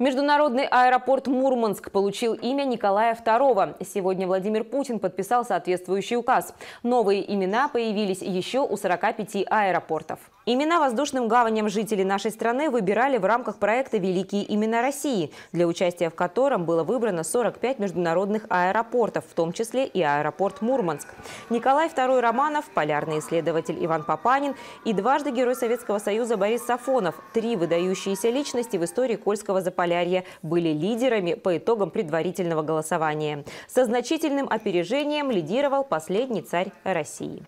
Международный аэропорт Мурманск получил имя Николая II. Сегодня Владимир Путин подписал соответствующий указ. Новые имена появились еще у 45 аэропортов. Имена воздушным гаваням жители нашей страны выбирали в рамках проекта «Великие имена России», для участия в котором было выбрано 45 международных аэропортов, в том числе и аэропорт Мурманск. Николай II Романов, полярный исследователь Иван Папанин и дважды Герой Советского Союза Борис Сафонов – три выдающиеся личности в истории Кольского заполярья. Заполярья были лидерами по итогам предварительного голосования. Со значительным опережением лидировал последний царь России.